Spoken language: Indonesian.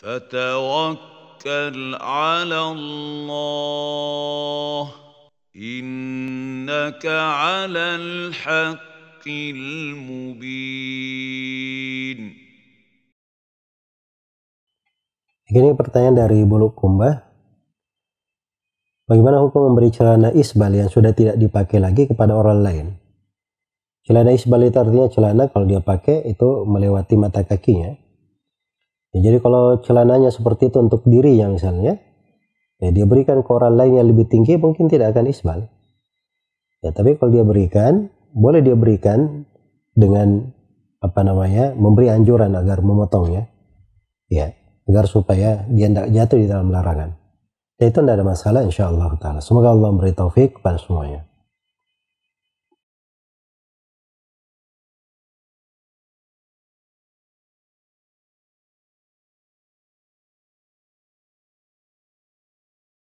فتوكل على الله إنك على الحق المبين Ini pertanyaan dari Bulu Bagaimana hukum memberi celana isbal yang sudah tidak dipakai lagi kepada orang lain? Celana isbal itu artinya celana kalau dia pakai itu melewati mata kakinya Ya, jadi kalau celananya seperti itu untuk diri dirinya misalnya, ya, ya dia berikan ke orang lain yang lebih tinggi mungkin tidak akan isbal. Ya, tapi kalau dia berikan, boleh dia berikan dengan apa namanya memberi anjuran agar memotongnya, ya, agar supaya dia tidak jatuh di dalam larangan. Ya, itu tidak ada masalah insya Allah taala. Semoga Allah memberi taufik kepada semuanya.